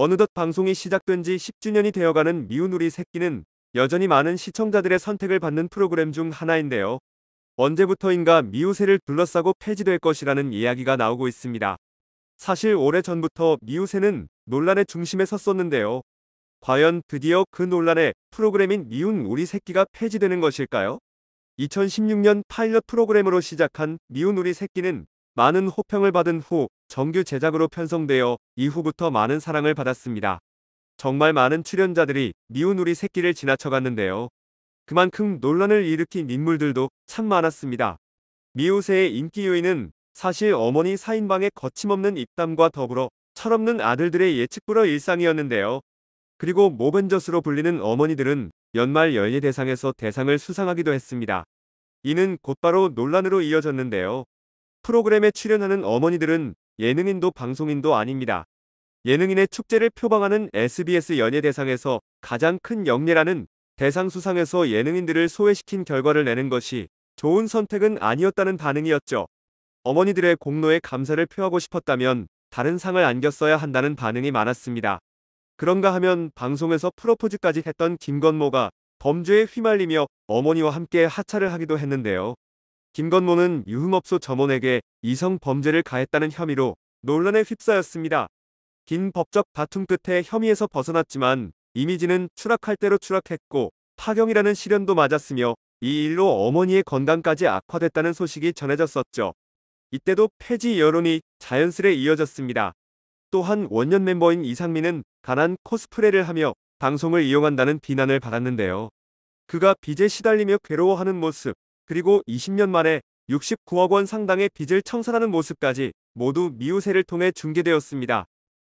어느덧 방송이 시작된 지 10주년이 되어가는 미운 우리 새끼는 여전히 많은 시청자들의 선택을 받는 프로그램 중 하나인데요. 언제부터인가 미우새를 둘러싸고 폐지될 것이라는 이야기가 나오고 있습니다. 사실 오래전부터 미우새는 논란의 중심에 섰었는데요. 과연 드디어 그 논란에 프로그램인 미운 우리 새끼가 폐지되는 것일까요? 2016년 파일럿 프로그램으로 시작한 미운 우리 새끼는 많은 호평을 받은 후 정규 제작으로 편성되어 이후부터 많은 사랑을 받았습니다. 정말 많은 출연자들이 미운 우리 새끼를 지나쳐갔는데요. 그만큼 논란을 일으킨 인물들도 참 많았습니다. 미우새의 인기 요인은 사실 어머니 사인방의 거침없는 입담과 더불어 철없는 아들들의 예측불허 일상이었는데요. 그리고 모벤저스로 불리는 어머니들은 연말 연예 대상에서 대상을 수상하기도 했습니다. 이는 곧바로 논란으로 이어졌는데요. 프로그램에 출연하는 어머니들은 예능인도 방송인도 아닙니다. 예능인의 축제를 표방하는 SBS 연예대상에서 가장 큰 영예라는 대상 수상에서 예능인들을 소외시킨 결과를 내는 것이 좋은 선택은 아니었다는 반응이었죠. 어머니들의 공로에 감사를 표하고 싶었다면 다른 상을 안겼어야 한다는 반응이 많았습니다. 그런가 하면 방송에서 프로포즈까지 했던 김건모가 범죄에 휘말리며 어머니와 함께 하차를 하기도 했는데요. 김건모는 유흥업소 점원에게 이성 범죄를 가했다는 혐의로 논란에 휩싸였습니다. 긴 법적 다툼 끝에 혐의에서 벗어났지만 이미지는 추락할 대로 추락했고 파경이라는 시련도 맞았으며 이 일로 어머니의 건강까지 악화됐다는 소식이 전해졌었죠. 이때도 폐지 여론이 자연스레 이어졌습니다. 또한 원년 멤버인 이상민은 가난 코스프레를 하며 방송을 이용한다는 비난을 받았는데요. 그가 빚에 시달리며 괴로워하는 모습, 그리고 20년 만에 69억 원 상당의 빚을 청산하는 모습까지 모두 미우새를 통해 중계되었습니다.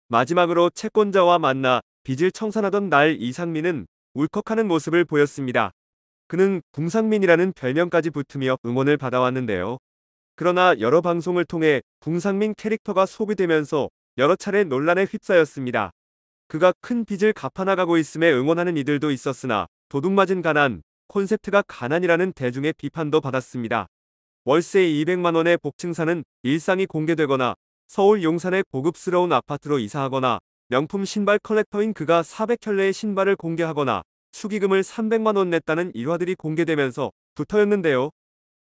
마지막으로 채권자와 만나 빚을 청산하던 날 이상민은 울컥하는 모습을 보였습니다. 그는 궁상민이라는 별명까지 붙으며 응원을 받아왔는데요. 그러나 여러 방송을 통해 궁상민 캐릭터가 소비되면서 여러 차례 논란에 휩싸였습니다. 그가 큰 빚을 갚아나가고 있음에 응원하는 이들도 있었으나 도둑맞은 가난, 콘셉트가 가난이라는 대중의 비판도 받았습니다. 월세 200만원의 복층사는 일상이 공개되거나 서울 용산의 고급스러운 아파트로 이사하거나 명품 신발 컬렉터인 그가 400켤레의 신발을 공개하거나 수기금을 300만원 냈다는 일화들이 공개되면서 붙어였는데요.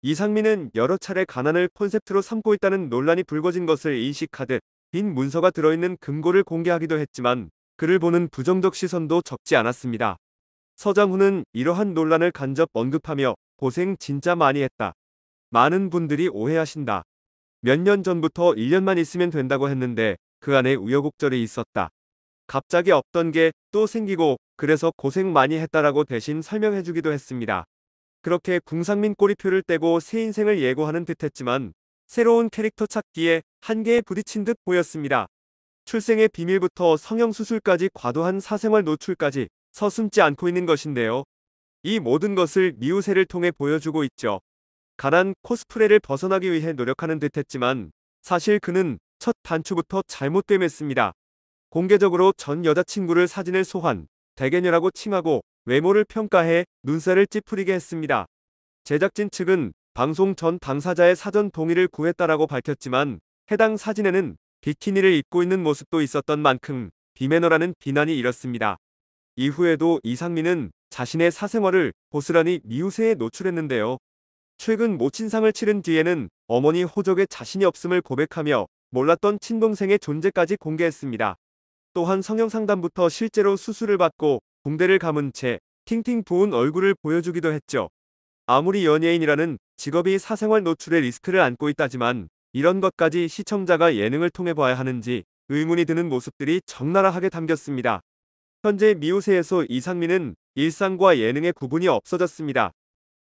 이상민은 여러 차례 가난을 콘셉트로 삼고 있다는 논란이 불거진 것을 인식하듯 빈 문서가 들어있는 금고를 공개하기도 했지만 그를 보는 부정적 시선도 적지 않았습니다. 서장훈은 이러한 논란을 간접 언급하며 고생 진짜 많이 했다. 많은 분들이 오해하신다. 몇 년 전부터 1년만 있으면 된다고 했는데 그 안에 우여곡절이 있었다. 갑자기 없던 게 또 생기고 그래서 고생 많이 했다라고 대신 설명해주기도 했습니다. 그렇게 궁상민 꼬리표를 떼고 새 인생을 예고하는 듯했지만 새로운 캐릭터 찾기에 한계에 부딪힌 듯 보였습니다. 출생의 비밀부터 성형수술까지 과도한 사생활 노출까지 서슴지 않고 있는 것인데요. 이 모든 것을 미우새를 통해 보여주고 있죠. 가난 코스프레를 벗어나기 위해 노력하는 듯했지만 사실 그는 첫 단추부터 잘못됨했습니다. 공개적으로 전 여자친구를 사진을 소환, 대개녀라고 칭하고 외모를 평가해 눈살을 찌푸리게 했습니다. 제작진 측은 방송 전 당사자의 사전 동의를 구했다라고 밝혔지만 해당 사진에는 비키니를 입고 있는 모습도 있었던 만큼 비매너라는 비난이 일었습니다. 이후에도 이상민은 자신의 사생활을 고스란히 미우새에 노출했는데요. 최근 모친상을 치른 뒤에는 어머니 호적에 자신이 없음을 고백하며 몰랐던 친동생의 존재까지 공개했습니다. 또한 성형상담부터 실제로 수술을 받고 붕대를 감은 채 팅팅 부은 얼굴을 보여주기도 했죠. 아무리 연예인이라는 직업이 사생활 노출의 리스크를 안고 있다지만 이런 것까지 시청자가 예능을 통해 봐야 하는지 의문이 드는 모습들이 적나라하게 담겼습니다. 현재 미우새에서 이상민은 일상과 예능의 구분이 없어졌습니다.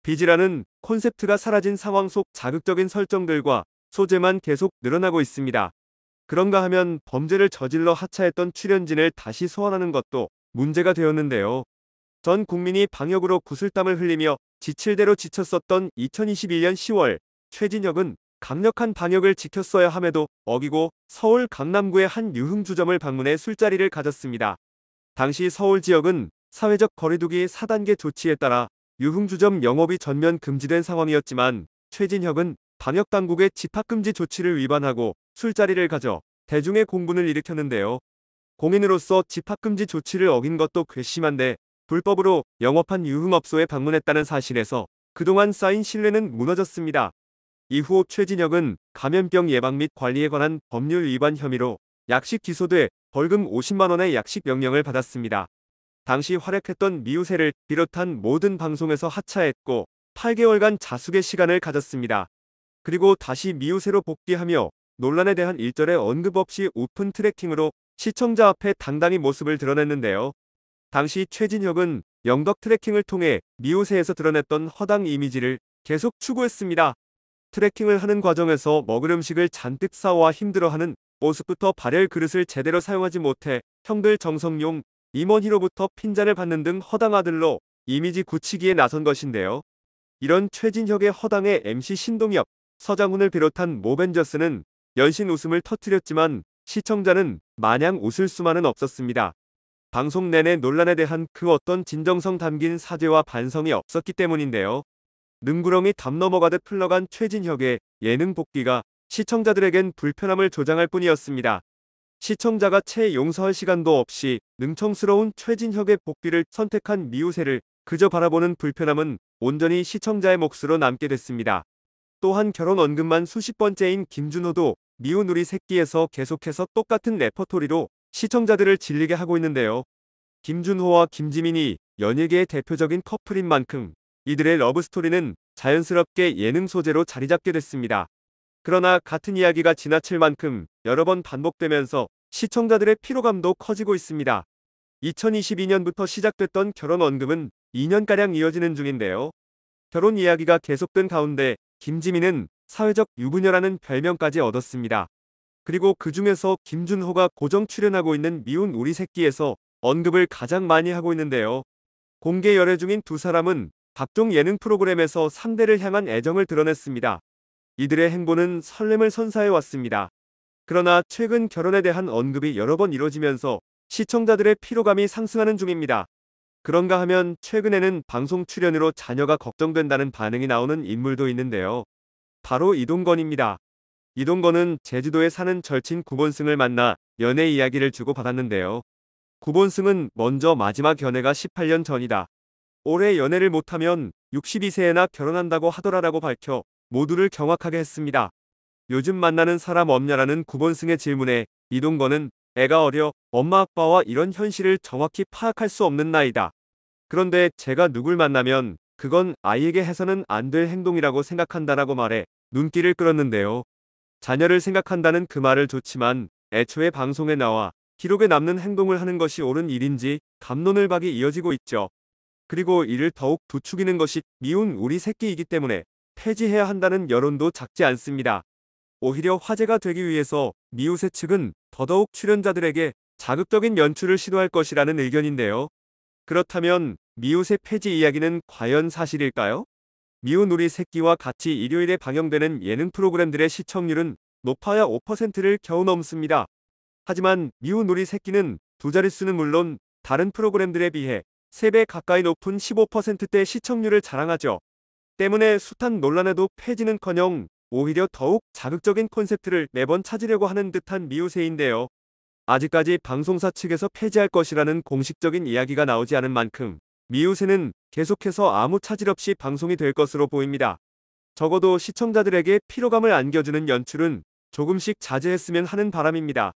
비지라는 콘셉트가 사라진 상황 속 자극적인 설정들과 소재만 계속 늘어나고 있습니다. 그런가 하면 범죄를 저질러 하차했던 출연진을 다시 소환하는 것도 문제가 되었는데요. 전 국민이 방역으로 구슬땀을 흘리며 지칠대로 지쳤었던 2021년 10월 최진혁은 강력한 방역을 지켰어야 함에도 어기고 서울 강남구의 한 유흥주점을 방문해 술자리를 가졌습니다. 당시 서울 지역은 사회적 거리두기 4단계 조치에 따라 유흥주점 영업이 전면 금지된 상황이었지만 최진혁은 방역당국의 집합금지 조치를 위반하고 술자리를 가져 대중의 공분을 일으켰는데요. 공인으로서 집합금지 조치를 어긴 것도 괘씸한데 불법으로 영업한 유흥업소에 방문했다는 사실에서 그동안 쌓인 신뢰는 무너졌습니다. 이후 최진혁은 감염병 예방 및 관리에 관한 법률 위반 혐의로 약식 기소돼 벌금 50만원의 약식 명령을 받았습니다. 당시 활약했던 미우새를 비롯한 모든 방송에서 하차했고 8개월간 자숙의 시간을 가졌습니다. 그리고 다시 미우새로 복귀하며 논란에 대한 일절의 언급 없이 오픈 트래킹으로 시청자 앞에 당당히 모습을 드러냈는데요. 당시 최진혁은 영덕 트래킹을 통해 미우새에서 드러냈던 허당 이미지를 계속 추구했습니다. 트래킹을 하는 과정에서 먹을 음식을 잔뜩 싸와 힘들어하는 모습부터 발열 그릇을 제대로 사용하지 못해 형들 정성용, 임원희로부터 핀잔을 받는 등 허당 아들로 이미지 굳히기에 나선 것인데요. 이런 최진혁의 허당의 MC 신동엽, 서장훈을 비롯한 모벤저스는 연신 웃음을 터뜨렸지만 시청자는 마냥 웃을 수만은 없었습니다. 방송 내내 논란에 대한 그 어떤 진정성 담긴 사죄와 반성이 없었기 때문인데요. 능구렁이 담 넘어가듯 흘러간 최진혁의 예능 복귀가 시청자들에겐 불편함을 조장할 뿐이었습니다. 시청자가 채 용서할 시간도 없이 능청스러운 최진혁의 복귀를 선택한 미우새를 그저 바라보는 불편함은 온전히 시청자의 몫으로 남게 됐습니다. 또한 결혼 언급만 수십 번째인 김준호도 미운 우리 새끼에서 계속해서 똑같은 레퍼토리로 시청자들을 질리게 하고 있는데요. 김준호와 김지민이 연예계의 대표적인 커플인 만큼 이들의 러브스토리는 자연스럽게 예능 소재로 자리잡게 됐습니다. 그러나 같은 이야기가 지나칠 만큼 여러 번 반복되면서 시청자들의 피로감도 커지고 있습니다. 2022년부터 시작됐던 결혼 언급은 2년가량 이어지는 중인데요. 결혼 이야기가 계속된 가운데 김지민은 사회적 유부녀라는 별명까지 얻었습니다. 그리고 그 중에서 김준호가 고정 출연하고 있는 미운 우리 새끼에서 언급을 가장 많이 하고 있는데요. 공개 열애 중인 두 사람은 각종 예능 프로그램에서 상대를 향한 애정을 드러냈습니다. 이들의 행보는 설렘을 선사해 왔습니다. 그러나 최근 결혼에 대한 언급이 여러 번 이뤄지면서 시청자들의 피로감이 상승하는 중입니다. 그런가 하면 최근에는 방송 출연으로 자녀가 걱정된다는 반응이 나오는 인물도 있는데요. 바로 이동건입니다. 이동건은 제주도에 사는 절친 구본승을 만나 연애 이야기를 주고받았는데요. 구본승은 먼저 마지막 연애가 18년 전이다. 올해 연애를 못하면 62세에나 결혼한다고 하더라라고 밝혀 모두를 경악하게 했습니다. 요즘 만나는 사람 없냐라는 구본승의 질문에 이동건은 애가 어려 엄마 아빠와 이런 현실을 정확히 파악할 수 없는 나이다. 그런데 제가 누굴 만나면 그건 아이에게 해서는 안 될 행동이라고 생각한다라고 말해 눈길을 끌었는데요. 자녀를 생각한다는 그 말을 좋지만 애초에 방송에 나와 기록에 남는 행동을 하는 것이 옳은 일인지 감론을 박이 이어지고 있죠. 그리고 이를 더욱 부추기는 것이 미운 우리 새끼이기 때문에 폐지해야 한다는 여론도 작지 않습니다. 오히려 화제가 되기 위해서 미우새 측은 더더욱 출연자들에게 자극적인 연출을 시도할 것이라는 의견인데요. 그렇다면 미우새 폐지 이야기는 과연 사실일까요? 미우 우리 새끼와 같이 일요일에 방영되는 예능 프로그램들의 시청률은 높아야 5%를 겨우 넘습니다. 하지만 미우 우리 새끼는 두 자릿수는 물론 다른 프로그램들에 비해 3배 가까이 높은 15%대 시청률을 자랑하죠. 때문에 숱한 논란에도 폐지는커녕 오히려 더욱 자극적인 콘셉트를 매번 찾으려고 하는 듯한 미우새인데요. 아직까지 방송사 측에서 폐지할 것이라는 공식적인 이야기가 나오지 않은 만큼 미우새는 계속해서 아무 차질 없이 방송이 될 것으로 보입니다. 적어도 시청자들에게 피로감을 안겨주는 연출은 조금씩 자제했으면 하는 바람입니다.